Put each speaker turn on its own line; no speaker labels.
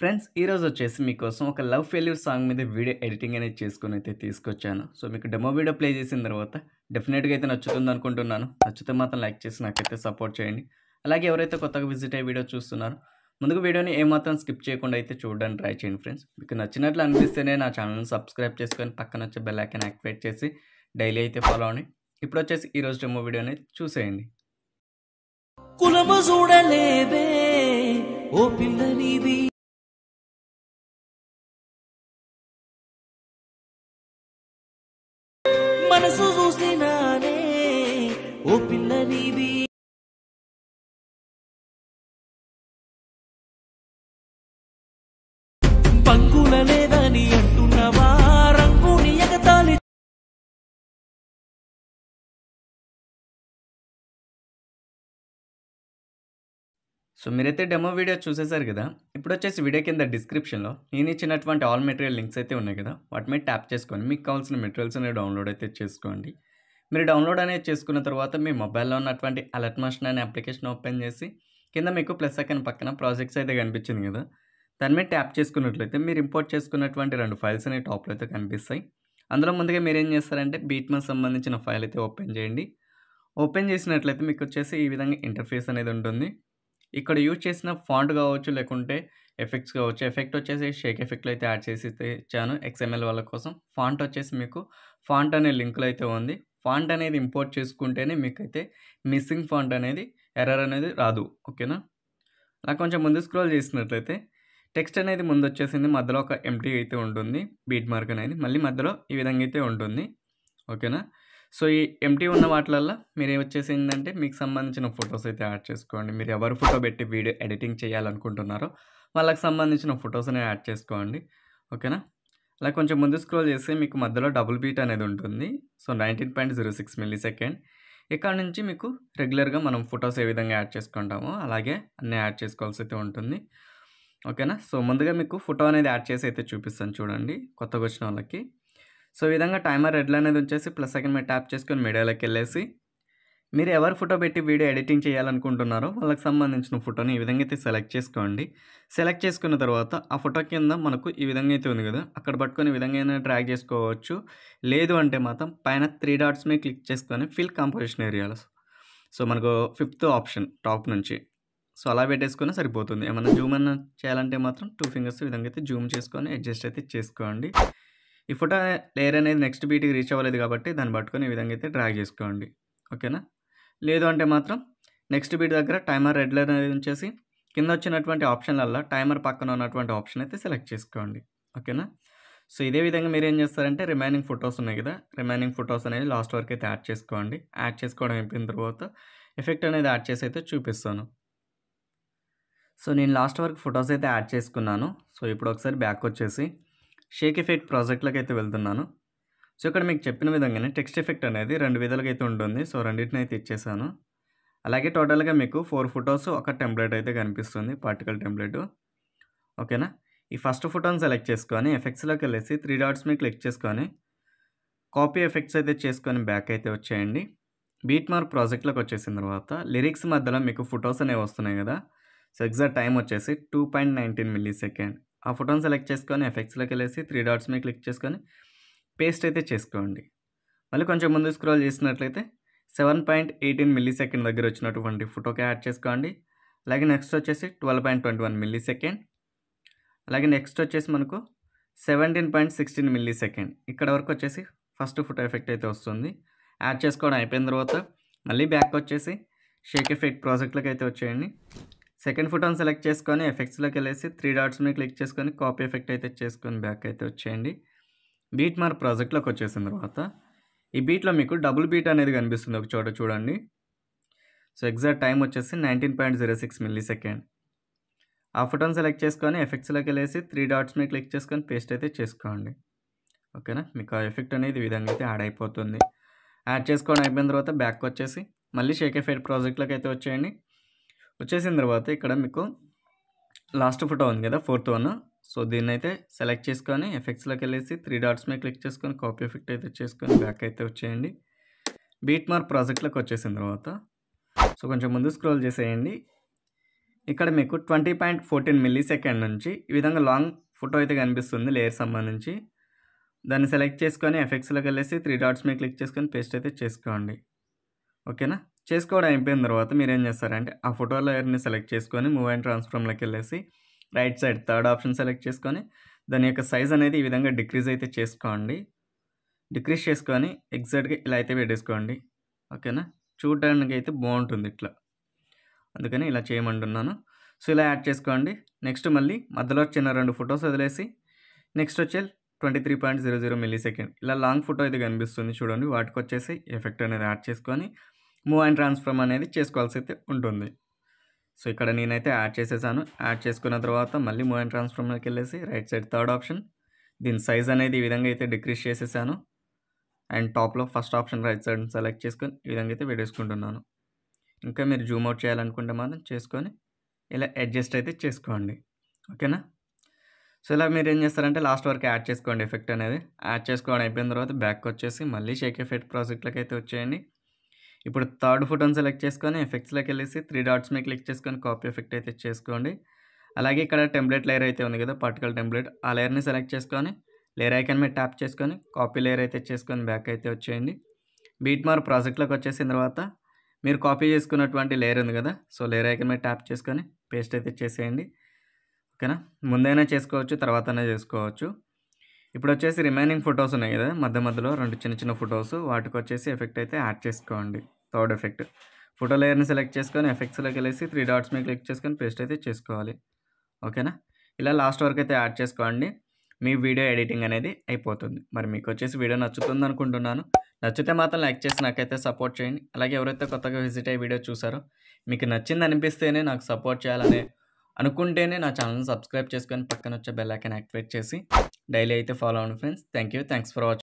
friends ఈరోజు వచ్చేసి మీకోసం ఒక లవ్ ఫెయిల్యూర్ సాంగ్ మీద వీడియో ఎడిటింగ్ అనేది చేసుకుని అయితే తీసుకొచ్చాను సో మీకు డెమో వీడియో ప్లే చేసిన తర్వాత డెఫినెట్గా అయితే నచ్చుతుంది అనుకుంటున్నాను నచ్చితే మాత్రం లైక్ చేసి నాకైతే సపోర్ట్ చేయండి అలాగే ఎవరైతే కొత్తగా విజిట్ అయ్యే వీడియో చూస్తున్నారో ముందుకు వీడియోని ఏమాత్రం స్కిప్ చేయకుండా అయితే చూడడానికి ట్రై చేయండి ఫ్రెండ్స్ మీకు నచ్చినట్లు అనిపిస్తేనే నా ఛానల్ని సబ్స్క్రైబ్ చేసుకొని పక్కన వచ్చే బెల్ ఐకన్ యాక్టివేట్ చేసి డైలీ అయితే ఫాలో అవ్వండి ఇప్పుడు వచ్చేసి ఈరోజు డెమో వీడియోని చూసేయండి కులము చూడలేదే ఓ పిల్లనిది ఓ పిల్ల నీది పంగుల లేదని అంటున్నవా రంగుని ఎగతాలి సో మీరైతే డెమో వీడియో చూసేశారు కదా ఇప్పుడు వచ్చేసి వీడియో కింద డిస్క్రిప్షన్లో నేను ఇచ్చినటువంటి ఆల్ మెటీరియల్ లింక్స్ అయితే ఉన్నాయి కదా వాటి మీద ట్యాప్ చేసుకొని మీకు కావాల్సిన మెటీరియల్స్ అనేవి డౌన్లోడ్ అయితే చేసుకోండి మీరు డౌన్లోడ్ అనేది చేసుకున్న తర్వాత మీ మొబైల్లో ఉన్నటువంటి అలర్ట్ మోషన్ అనే అప్లికేషన్ ఓపెన్ చేసి కింద మీకు ప్లస్ సెకండ్ పక్కన ప్రాజెక్ట్స్ అయితే కనిపించింది కదా దాని మీద ట్యాప్ చేసుకున్నట్లయితే మీరు ఇంపోర్ట్ చేసుకున్నటువంటి రెండు ఫైల్స్ అనేవి టాప్లో అయితే కనిపిస్తాయి అందులో ముందుగా మీరు ఏం చేస్తారంటే బీట్మన్ సంబంధించిన ఫైల్ అయితే ఓపెన్ చేయండి ఓపెన్ చేసినట్లయితే మీకు వచ్చేసి ఈ విధంగా ఇంటర్ఫేస్ అనేది ఉంటుంది ఇక్కడ యూజ్ చేసిన ఫాంట్ కావచ్చు లేకుంటే ఎఫెక్ట్స్ కావచ్చు ఎఫెక్ట్ వచ్చేసి షేక్ ఎఫెక్ట్లు అయితే యాడ్ చేసి ఇచ్చాను ఎక్స్ఎంఎల్ వాళ్ళ కోసం ఫాంట్ వచ్చేసి మీకు ఫాంట్ అనే లింక్లో అయితే ఉంది ఫాంట్ అనేది ఇంపోర్ట్ చేసుకుంటేనే మీకైతే మిస్సింగ్ ఫాంట్ అనేది ఎర్రర్ అనేది రాదు ఓకేనా అలా కొంచెం ముందు స్క్రోల్ చేసినట్లయితే టెక్స్ట్ అనేది ముందు వచ్చేసింది మధ్యలో ఒక ఎంటీ అయితే ఉంటుంది బీట్ మార్క్ అనేది మళ్ళీ మధ్యలో ఈ విధంగా అయితే ఉంటుంది ఓకేనా సో ఈ ఎంటీ ఉన్న వాటిలల్లో మీరు వచ్చేసి ఏంటంటే మీకు సంబంధించిన ఫొటోస్ అయితే యాడ్ చేసుకోండి మీరు ఎవరు ఫోటో పెట్టి వీడియో ఎడిటింగ్ చేయాలనుకుంటున్నారో వాళ్ళకి సంబంధించిన ఫొటోస్ని యాడ్ చేసుకోండి ఓకేనా అలా కొంచెం ముందు స్క్రోల్ చేస్తే మీకు మధ్యలో డబుల్ బీట్ అనేది ఉంటుంది so nineteen point zero six millisecond ఇక్కడ నుంచి మీకు రెగ్యులర్గా మనం ఫొటోస్ ఏ విధంగా యాడ్ చేసుకుంటామో అలాగే అన్నీ యాడ్ చేసుకోవాల్సి అయితే ఉంటుంది ఓకేనా సో ముందుగా మీకు ఫోటో అనేది యాడ్ చేసి అయితే చూపిస్తాను చూడండి కొత్తగా వచ్చిన వాళ్ళకి సో ఈ విధంగా టైమర్ రెడ్లు అనేది వచ్చేసి ప్లస్ సెకండ్ మీరు ట్యాప్ చేసుకొని మీడియాలోకి వెళ్ళేసి మీరు ఎవరు ఫోటో పెట్టి వీడియో ఎడిటింగ్ చేయాలనుకుంటున్నారో వాళ్ళకి సంబంధించిన ఫోటోని ఈ విధంగా అయితే సెలెక్ట్ చేసుకోండి సెలెక్ట్ చేసుకున్న తర్వాత ఆ ఫోటో కింద మనకు ఈ విధంగా అయితే ఉంది కదా అక్కడ పట్టుకొని విధంగా అయినా ట్రాక్ చేసుకోవచ్చు లేదు అంటే మాత్రం పైన త్రీ డాట్స్ మీద క్లిక్ చేసుకొని ఫిల్ కాంపోజిషన్ ఏరియాలో సో మనకు ఫిఫ్త్ ఆప్షన్ టాప్ నుంచి సో అలా పెట్టేసుకున్నా సరిపోతుంది ఏమైనా జూమ్ అన్న చేయాలంటే మాత్రం టూ ఫింగర్స్ విధంగా అయితే జూమ్ చేసుకొని అడ్జస్ట్ అయితే చేసుకోండి ఈ ఫోటో లేయర్ అనేది నెక్స్ట్ బీట్కి రీచ్ అవ్వలేదు కాబట్టి దాన్ని పట్టుకొని ఈ విధంగా అయితే డ్రాగ్ చేసుకోండి ఓకేనా లేదు అంటే మాత్రం నెక్స్ట్ బీట్ దగ్గర టైమర్ రెడ్ లైన్ అనేది ఉంచేసి కింద వచ్చినటువంటి ఆప్షన్లల్లో టైమర్ పక్కన ఉన్నటువంటి ఆప్షన్ అయితే సెలెక్ట్ చేసుకోండి ఓకేనా సో ఇదే విధంగా మీరు ఏం చేస్తారంటే రిమైనింగ్ ఫొటోస్ ఉన్నాయి కదా రిమైనింగ్ ఫొటోస్ అనేది లాస్ట్ వరకు అయితే యాడ్ చేసుకోండి యాడ్ చేసుకోవడం అయిపోయిన తర్వాత ఎఫెక్ట్ అనేది యాడ్ చేసి అయితే చూపిస్తాను సో నేను లాస్ట్ వరకు ఫొటోస్ అయితే యాడ్ చేసుకున్నాను సో ఇప్పుడు ఒకసారి బ్యాక్ వచ్చేసి షేక్ ఎఫెక్ట్ ప్రాజెక్ట్లోకి అయితే వెళ్తున్నాను సో ఇక్కడ మీకు చెప్పిన విధంగానే టెక్స్ట్ ఎఫెక్ట్ అనేది రెండు విధాలుగా అయితే ఉంటుంది సో రెండింటిని అయితే ఇచ్చేసాను అలాగే టోటల్గా మీకు ఫోర్ ఫొటోస్ ఒక టెంప్లెట్ అయితే కనిపిస్తుంది పార్టికల్ టెంప్లెట్ ఓకేనా ఈ ఫస్ట్ ఫోటోని సెలెక్ట్ చేసుకొని ఎఫెక్ట్స్లోకి వెళ్ళేసి త్రీ డాట్స్ మీద క్లిక్ చేసుకొని కాపీ ఎఫెక్ట్స్ అయితే చేసుకొని బ్యాక్ అయితే వచ్చేయండి బీట్ మార్క్ ప్రాజెక్ట్లోకి వచ్చేసిన తర్వాత లిరిక్స్ మధ్యలో మీకు ఫొటోస్ అనేవి వస్తున్నాయి కదా సో ఎగ్జాక్ట్ టైం వచ్చేసి two point nineteen millisecond ఆ ఫోటోని సెలెక్ట్ చేసుకొని ఎఫెక్ట్స్లోకి వెళ్ళేసి త్రీ డాట్స్ మీద క్లిక్ చేసుకొని పేస్ట్ అయితే చేసుకోండి మళ్ళీ కొంచెం ముందు స్క్రోల్ చేసినట్లయితే seven point eighteen millisecond దగ్గర వచ్చినటువంటి ఫోటోకి యాడ్ చేసుకోండి అలాగే నెక్స్ట్ వచ్చేసి twelve point twenty one millisecond అలాగే నెక్స్ట్ వచ్చేసి మనకు seventeen point sixteen millisecond ఇక్కడ వరకు వచ్చేసి ఫస్ట్ ఫోటో ఎఫెక్ట్ అయితే వస్తుంది యాడ్ చేసుకోవడం అయిపోయిన తర్వాత మళ్ళీ బ్యాక్ వచ్చేసి షేక్ ఎఫెక్ట్ ప్రాజెక్ట్లోకి అయితే వచ్చేయండి సెకండ్ ఫోటోని సెలెక్ట్ చేసుకొని ఎఫెక్ట్స్లోకి వెళ్ళేసి త్రీ డాట్స్ మీద క్లిక్ చేసుకొని కాపీ ఎఫెక్ట్ అయితే చేసుకొని బ్యాక్ అయితే వచ్చేయండి బీట్ మార్క్ ప్రాజెక్ట్లోకి వచ్చేసిన తర్వాత ఈ బీట్లో మీకు డబుల్ బీట్ అనేది కనిపిస్తుంది ఒక చోట చూడండి సో ఎగ్జాక్ట్ టైం వచ్చేసి nineteen point zero six millisecond ఆ ఫోటోని సెలెక్ట్ చేసుకొని ఎఫెక్ట్స్లోకి వెళ్ళేసి త్రీ డాట్స్ మీద క్లిక్ చేసుకొని పేస్ట్ అయితే చేసుకోండి ఓకేనా మీకు ఆ ఎఫెక్ట్ అనేది ఈ విధంగా అయితే యాడ్ అయిపోతుంది యాడ్ చేసుకోవడం అయిపోయిన తర్వాత బ్యాక్ వచ్చేసి మళ్ళీ షేక్ ఎఫెక్ట్ ప్రాజెక్ట్లోకి అయితే వచ్చేయండి వచ్చేసిన తర్వాత ఇక్కడ మీకు లాస్ట్ ఫోటో ఉంది కదా ఫోర్త్ వన్ సో దీన్ని అయితే సెలెక్ట్ చేసుకొని ఎఫెక్ట్స్లోకి వెళ్ళేసి త్రీ డాట్స్ మీద క్లిక్ చేసుకొని కాపీ ఎఫెక్ట్ అయితే చేసుకొని బ్యాక్ అయితే వచ్చేయండి బీట్ మార్క్ ప్రాజెక్ట్లోకి వచ్చేసిన తర్వాత సో కొంచెం ముందు స్క్రోల్ చేసేయండి ఇక్కడ మీకు twenty point fourteen millisecond నుంచి ఈ విధంగా లాంగ్ ఫోటో అయితే కనిపిస్తుంది లేయర్ సంబంధించి దాన్ని సెలెక్ట్ చేసుకొని ఎఫెక్ట్స్లోకి వెళ్ళేసి త్రీ డాట్స్ మీద క్లిక్ చేసుకొని పేస్ట్ అయితే చేసుకోండి ఓకేనా చేసుకోవడం అయిపోయిన తర్వాత మీరు ఏం చేస్తారంటే ఆ ఫోటో లేయర్ని సెలెక్ట్ చేసుకొని మూవ్ అండ్ ట్రాన్స్ఫార్మ్లోకి వెళ్ళేసి right side third option select చేసుకొని దాని యొక్క సైజ్ అనేది ఈ విధంగా డిక్రీజ్ అయితే చేసుకోండి డిక్రీజ్ చేసుకొని ఎగ్జాక్ట్గా ఇలా అయితే పెట్టేసుకోండి ఓకేనా చూడడానికి అయితే బాగుంటుంది ఇట్లా అందుకని ఇలా చేయమంటున్నాను సో ఇలా యాడ్ చేసుకోండి నెక్స్ట్ మళ్ళీ మధ్యలో చిన్న రెండు ఫొటోస్ వదిలేసి నెక్స్ట్ వచ్చే twenty three point zero zero millisecond ఇలా లాంగ్ ఫోటో అయితే కనిపిస్తుంది చూడండి వాటికి వచ్చేసి ఎఫెక్ట్ అనేది యాడ్ చేసుకొని మూవ్ అండ్ ట్రాన్స్ఫర్మ్ అనేది చేసుకోవాల్సి అయితే ఉంటుంది సో ఇక్కడ నేనైతే యాడ్ చేసేసాను యాడ్ చేసుకున్న తర్వాత మళ్ళీ మూవ్ అండ్ ట్రాన్స్ఫార్మ్లోకి వెళ్ళేసి రైట్ సైడ్ థర్డ్ ఆప్షన్ దీని సైజ్ అనేది ఈ విధంగా అయితే డిక్రీస్ చేసేసాను అండ్ టాప్లో first option right side select చేసుకొని ఈ విధంగా అయితే పెట్టేసుకుంటున్నాను ఇంకా మీరు జూమ్ అవుట్ చేయాలనుకుంటే మాత్రం చేసుకొని ఇలా అడ్జస్ట్ అయితే చేసుకోండి ఓకేనా సో ఇలా మీరు ఏం చేస్తారంటే లాస్ట్ వరకు యాడ్ చేసుకోండి ఎఫెక్ట్ అనేది యాడ్ చేసుకోవడం అయిపోయిన తర్వాత బ్యాక్ వచ్చేసి మళ్ళీ షేక్ ఎఫెక్ట్ ప్రాజెక్ట్లకి అయితే వచ్చేయండి ఇప్పుడు థర్డ్ ఫోటోని సెలెక్ట్ చేసుకొని ఎఫెక్ట్స్లోకి వెళ్ళేసి త్రీ డాట్స్ మీద క్లిక్ చేసుకొని కాపీ ఎఫెక్ట్ అయితే చేసుకోండి అలాగే ఇక్కడ టెంప్లెట్ లేయర్ అయితే ఉంది కదా పార్టికల్ టెంప్లెట్ ఆ లేయర్ని సెలెక్ట్ చేసుకొని లేయర్ ఐకాన్ మీద ట్యాప్ చేసుకొని కాపీ లేయర్ అయితే చేసుకొని బ్యాక్ అయితే వచ్చేయండి బీట్ మార్ ప్రాజెక్ట్లోకి వచ్చేసిన తర్వాత మీరు కాపీ చేసుకున్నటువంటి లేయర్ ఉంది కదా సో లేయర్ ఐకాన్ మీద ట్యాప్ చేసుకొని పేస్ట్ అయితే చేసేయండి ఓకేనా ముందైనా చేసుకోవచ్చు తర్వాతనే చేసుకోవచ్చు ఇప్పుడు వచ్చేసి రిమైనింగ్ ఫొటోస్ ఉన్నాయి కదా మధ్య మధ్యలో రెండు చిన్న చిన్న ఫొటోస్ వాటికి వచ్చేసి ఎఫెక్ట్ అయితే యాడ్ చేసుకోండి థర్డ్ ఎఫెక్ట్ ఫోటో లేయర్ని సెలెక్ట్ చేసుకొని ఎఫెక్ట్స్లోకి వెళ్ళేసి త్రీ డాట్స్ మీద క్లిక్ చేసుకొని పేస్ట్ అయితే చేసుకోవాలి ఓకేనా ఇలా లాస్ట్ వరకు అయితే యాడ్ చేసుకోండి మీ వీడియో ఎడిటింగ్ అనేది అయిపోతుంది మరి మీకు వచ్చేసి వీడియో నచ్చుతుంది అనుకుంటున్నాను నచ్చితే మాత్రం లైక్ చేసి నాకైతే సపోర్ట్ చేయండి అలాగే ఎవరైతే కొత్తగా విజిట్ అయ్యి వీడియో చూసారో మీకు నచ్చింది అనిపిస్తేనే నాకు సపోర్ట్ చేయాలని అనుకుంటేనే నా ఛానల్ని సబ్స్క్రైబ్ చేసుకొని పక్కన వచ్చే బెల్ యాక్టివేట్ చేసి డైలీ అయితే ఫాలో అవ్వండి friends thank you thanks for watching